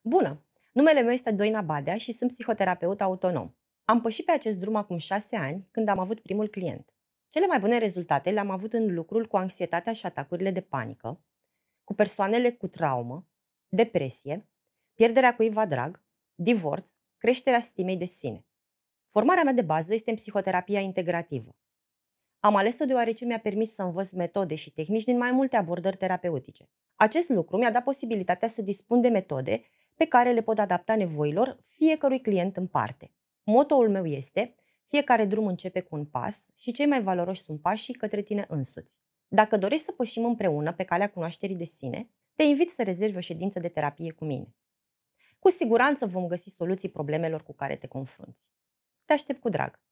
Bună! Numele meu este Doina Badea și sunt psihoterapeut autonom. Am pășit pe acest drum acum șase ani, când am avut primul client. Cele mai bune rezultate le-am avut în lucrul cu anxietatea și atacurile de panică, cu persoanele cu traumă, depresie, pierderea cuiva drag, divorț, creșterea stimei de sine. Formarea mea de bază este în psihoterapia integrativă. Am ales-o deoarece mi-a permis să învăț metode și tehnici din mai multe abordări terapeutice. Acest lucru mi-a dat posibilitatea să dispun de metode pe care le pot adapta nevoilor fiecărui client în parte. Motoul meu este, fiecare drum începe cu un pas și cei mai valoroși sunt pașii către tine însuți. Dacă dorești să pășim împreună pe calea cunoașterii de sine, te invit să rezervi o ședință de terapie cu mine. Cu siguranță vom găsi soluții problemelor cu care te confrunți. Te aștept cu drag!